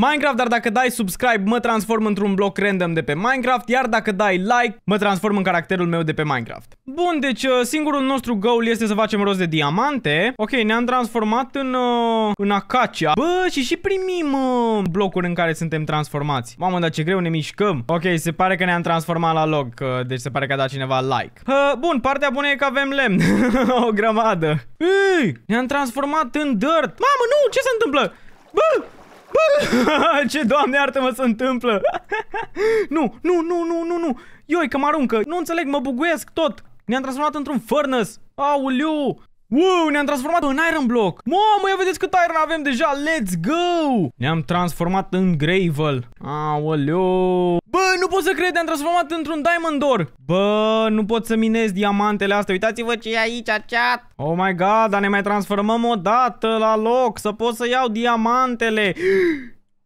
Minecraft, dar dacă dai subscribe, mă transform într-un bloc random de pe Minecraft, iar dacă dai like, mă transform în caracterul meu de pe Minecraft. Bun, deci uh, singurul nostru goal este să facem rost de diamante. Ok, ne-am transformat în, uh, în acacia. Bă, și și primim uh, blocuri în care suntem transformați. Mamă, dar ce greu ne mișcăm. Ok, se pare că ne-am transformat la loc, deci se pare că a dat cineva like. Bun, partea bună e că avem lemn. o grămadă. Ne-am transformat în dirt. Mamă, nu, ce se întâmplă? Bă! Ce, doamne, iartă-mă, se întâmplă! nu, nu, nu, nu, nu, nu! Ioi, că mă aruncă! Nu înțeleg, mă buguiesc tot! Ne-am transformat într-un furnace! Auliu! Wow, ne-am transformat în Iron Block! Mamă, ia vedeți cât Iron avem deja! Let's go! Ne-am transformat în Gravel! Auliu pot să cred, am transformat într-un diamond ore. Bă, nu pot să minez diamantele astea. Uitați-vă ce e aici, chat. Oh my god, dar ne mai transformăm o dată la loc, să pot să iau diamantele.